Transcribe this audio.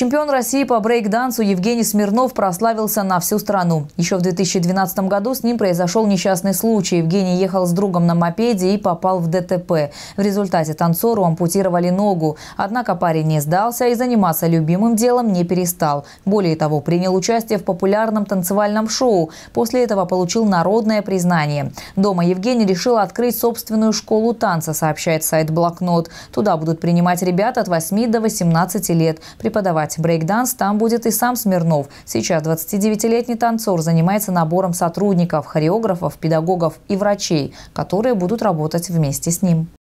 Чемпион России по брейк-дансу Евгений Смирнов прославился на всю страну. Еще в 2012 году с ним произошел несчастный случай. Евгений ехал с другом на мопеде и попал в ДТП. В результате танцору ампутировали ногу. Однако парень не сдался и заниматься любимым делом не перестал. Более того, принял участие в популярном танцевальном шоу. После этого получил народное признание. Дома Евгений решил открыть собственную школу танца, сообщает сайт «Блокнот». Туда будут принимать ребят от 8 до 18 лет, преподавать танцевать. Брейкданс там будет и сам Смирнов. Сейчас 29-летний танцор занимается набором сотрудников, хореографов, педагогов и врачей, которые будут работать вместе с ним.